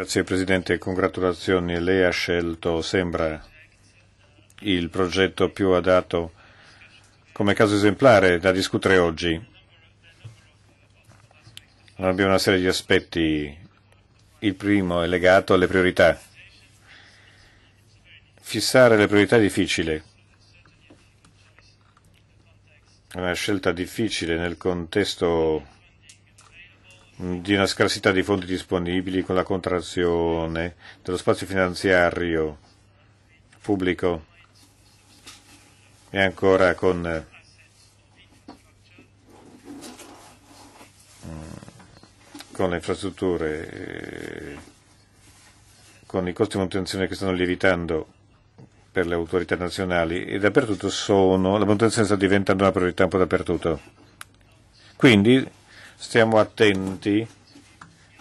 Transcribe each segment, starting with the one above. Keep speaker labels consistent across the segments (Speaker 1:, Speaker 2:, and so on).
Speaker 1: Grazie Presidente, congratulazioni. Lei ha scelto, sembra, il progetto più adatto come caso esemplare da discutere oggi. Abbiamo una serie di aspetti. Il primo è legato alle priorità. Fissare le priorità è difficile. È una scelta difficile nel contesto di una scarsità di fondi disponibili con la contrazione dello spazio finanziario pubblico e ancora con eh, con le infrastrutture, eh, con i costi di manutenzione che stanno lievitando per le autorità nazionali e dappertutto sono, la manutenzione sta diventando una priorità un po' dappertutto. Quindi stiamo attenti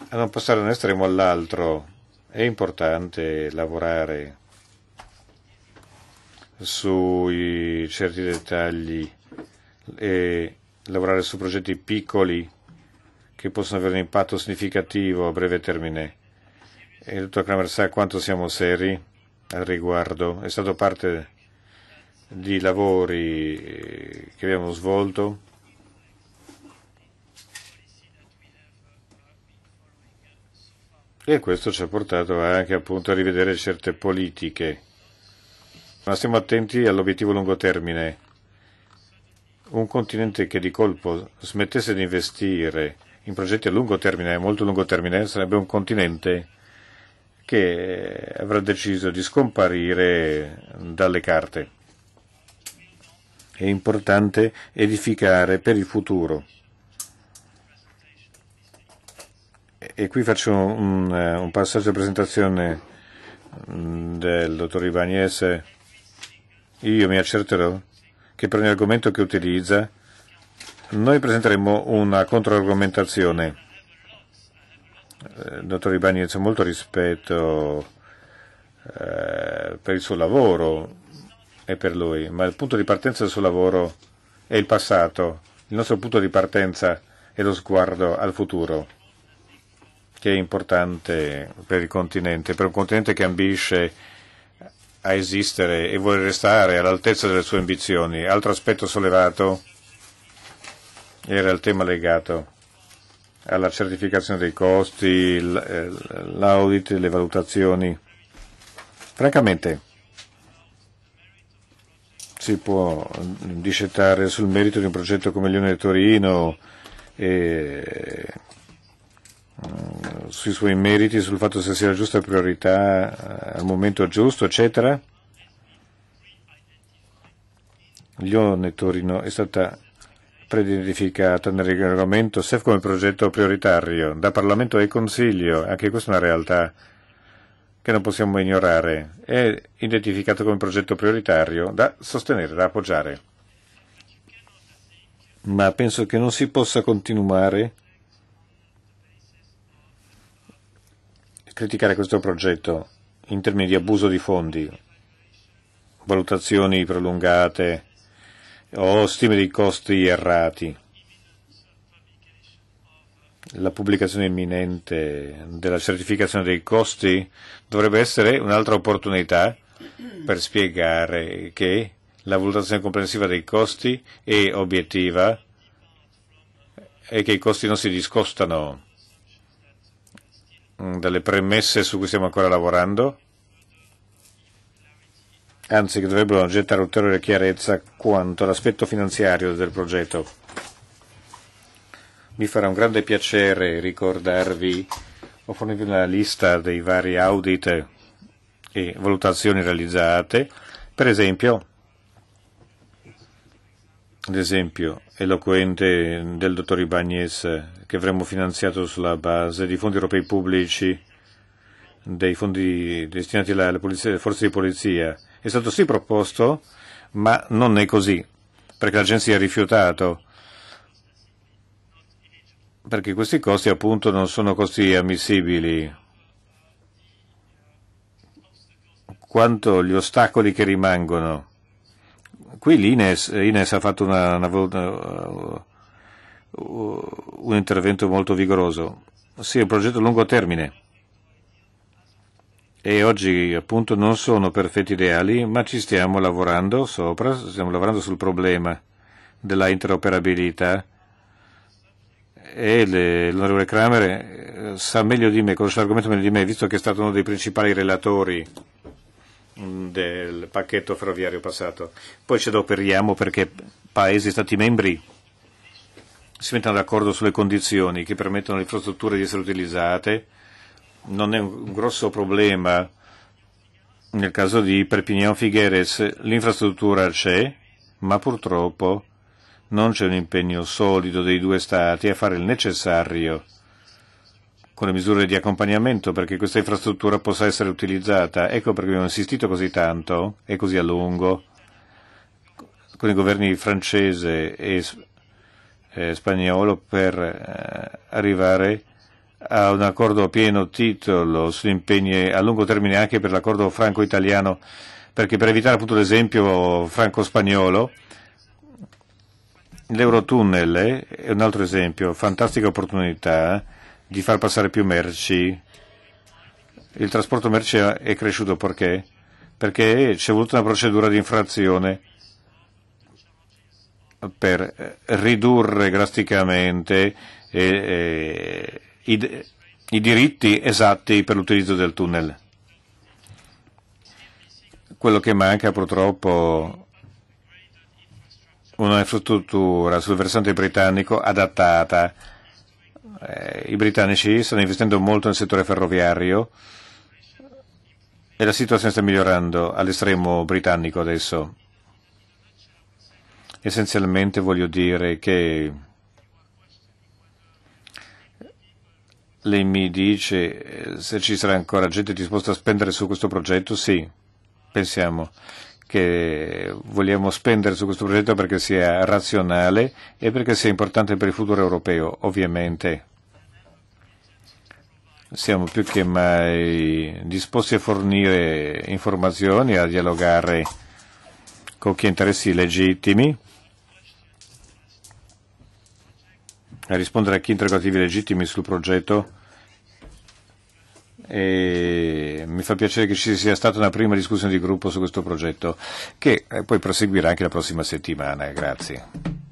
Speaker 1: a non passare da un estremo all'altro. È importante lavorare sui certi dettagli e lavorare su progetti piccoli che possono avere un impatto significativo a breve termine. E il dottor Kramer sa quanto siamo seri al riguardo. È stato parte di lavori che abbiamo svolto e questo ci ha portato anche appunto a rivedere certe politiche. Ma stiamo attenti all'obiettivo lungo termine. Un continente che di colpo smettesse di investire in progetti a lungo termine, a molto lungo termine, sarebbe un continente che avrà deciso di scomparire dalle carte. È importante edificare per il futuro E qui faccio un, eh, un passaggio di presentazione mm, del dottor Ibagnese. Io mi accerterò che per ogni argomento che utilizza noi presenteremo una controargomentazione. Eh, dottor Ibagnese, molto rispetto eh, per il suo lavoro e per lui, ma il punto di partenza del suo lavoro è il passato, il nostro punto di partenza è lo sguardo al futuro che è importante per il continente, per un continente che ambisce a esistere e vuole restare all'altezza delle sue ambizioni. Altro aspetto sollevato era il tema legato alla certificazione dei costi, eh, l'audit, le valutazioni. Francamente, si può discettare sul merito di un progetto come Lione di Torino e eh, sui suoi meriti, sul fatto se sia la giusta priorità eh, al momento giusto, eccetera. Lione Torino è stata preidentificata nel regolamento SEF come progetto prioritario da Parlamento e Consiglio, anche questa è una realtà che non possiamo ignorare, è identificato come progetto prioritario da sostenere, da appoggiare. Ma penso che non si possa continuare criticare questo progetto in termini di abuso di fondi, valutazioni prolungate o stime dei costi errati, la pubblicazione imminente della certificazione dei costi dovrebbe essere un'altra opportunità per spiegare che la valutazione comprensiva dei costi è obiettiva e che i costi non si discostano Mm, delle premesse su cui stiamo ancora lavorando, anzi che dovrebbero gettare ulteriore chiarezza quanto all'aspetto finanziario del progetto. Mi farà un grande piacere ricordarvi o fornirvi una lista dei vari audit e valutazioni realizzate, per esempio ad esempio eloquente del dottor Ibagnes che avremmo finanziato sulla base di fondi europei pubblici dei fondi destinati alle, polizia, alle forze di polizia è stato sì proposto ma non è così perché l'agenzia ha rifiutato perché questi costi appunto non sono costi ammissibili quanto gli ostacoli che rimangono qui l'Ines Ines ha fatto una, una, uh, un intervento molto vigoroso. Sì, è un progetto a lungo termine e oggi appunto non sono perfetti ideali, ma ci stiamo lavorando sopra, stiamo lavorando sul problema della interoperabilità e l'onorevole Kramer eh, sa meglio di me, conosce l'argomento meglio di me, visto che è stato uno dei principali relatori del pacchetto ferroviario passato. Poi ci adoperiamo perché Paesi e Stati membri si mettano d'accordo sulle condizioni che permettono alle infrastrutture di essere utilizzate. Non è un grosso problema nel caso di Perpignan Figueres, l'infrastruttura c'è, ma purtroppo non c'è un impegno solido dei due Stati a fare il necessario con le misure di accompagnamento perché questa infrastruttura possa essere utilizzata. Ecco perché abbiamo insistito così tanto e così a lungo con i governi francese e eh, spagnolo per eh, arrivare a un accordo a pieno titolo su impegni a lungo termine anche per l'accordo franco-italiano, perché per evitare appunto l'esempio franco-spagnolo, l'Eurotunnel è un altro esempio, fantastica opportunità di far passare più merci. Il trasporto merci è cresciuto perché? Perché c'è voluta una procedura di infrazione per eh, ridurre drasticamente eh, eh i, i diritti esatti per l'utilizzo del tunnel. Quello che manca purtroppo è una infrastruttura sul versante britannico adattata eh, i britannici stanno investendo molto nel settore ferroviario e la situazione sta migliorando all'estremo britannico adesso. Essenzialmente voglio dire che lei mi dice eh, se ci sarà ancora gente disposta a spendere su questo progetto, sì, pensiamo che vogliamo spendere su questo progetto perché sia razionale e perché sia importante per il futuro europeo, ovviamente. Siamo più che mai disposti a fornire informazioni, a dialogare con chi ha interessi legittimi, a rispondere a chi ha interrogativi legittimi sul progetto e mi fa piacere che ci sia stata una prima discussione di gruppo su questo progetto che eh, poi proseguirà anche la prossima settimana. Grazie.